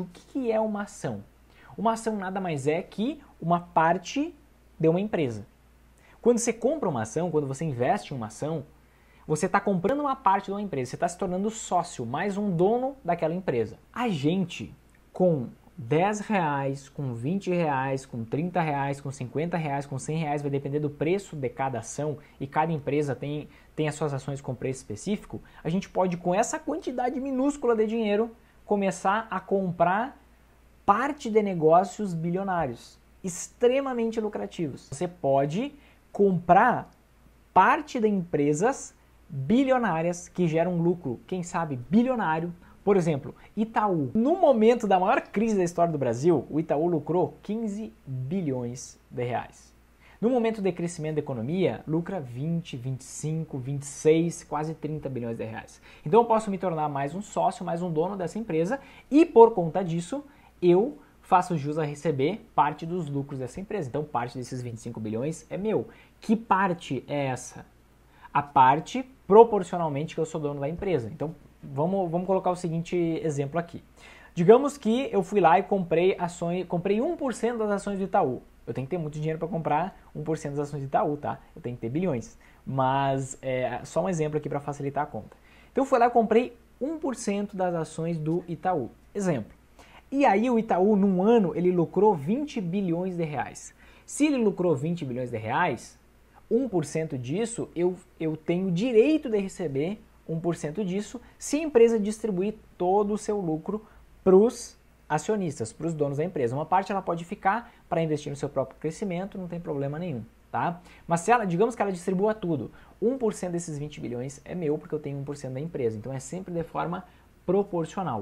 O que é uma ação? Uma ação nada mais é que uma parte de uma empresa. Quando você compra uma ação, quando você investe em uma ação, você está comprando uma parte de uma empresa, você está se tornando sócio, mais um dono daquela empresa. A gente, com 10 reais, com 20 reais, com 30 reais, com 50 reais, com 100 reais, vai depender do preço de cada ação e cada empresa tem, tem as suas ações com preço específico, a gente pode, com essa quantidade minúscula de dinheiro, começar a comprar parte de negócios bilionários, extremamente lucrativos. Você pode comprar parte de empresas bilionárias que geram lucro, quem sabe bilionário. Por exemplo, Itaú. No momento da maior crise da história do Brasil, o Itaú lucrou 15 bilhões de reais. No momento de crescimento da economia, lucra 20, 25, 26, quase 30 bilhões de reais. Então eu posso me tornar mais um sócio, mais um dono dessa empresa e por conta disso eu faço jus a receber parte dos lucros dessa empresa. Então parte desses 25 bilhões é meu. Que parte é essa? A parte proporcionalmente que eu sou dono da empresa. Então vamos, vamos colocar o seguinte exemplo aqui. Digamos que eu fui lá e comprei ações, comprei 1% das ações do Itaú. Eu tenho que ter muito dinheiro para comprar 1% das ações de Itaú, tá? Eu tenho que ter bilhões. Mas é só um exemplo aqui para facilitar a conta. Então eu fui lá e comprei 1% das ações do Itaú. Exemplo. E aí o Itaú, num ano, ele lucrou 20 bilhões de reais. Se ele lucrou 20 bilhões de reais, 1% disso eu, eu tenho direito de receber 1% disso se a empresa distribuir todo o seu lucro para os acionistas, para os donos da empresa. Uma parte ela pode ficar para investir no seu próprio crescimento, não tem problema nenhum. Tá? Mas se ela, digamos que ela distribua tudo, 1% desses 20 bilhões é meu porque eu tenho 1% da empresa. Então é sempre de forma proporcional.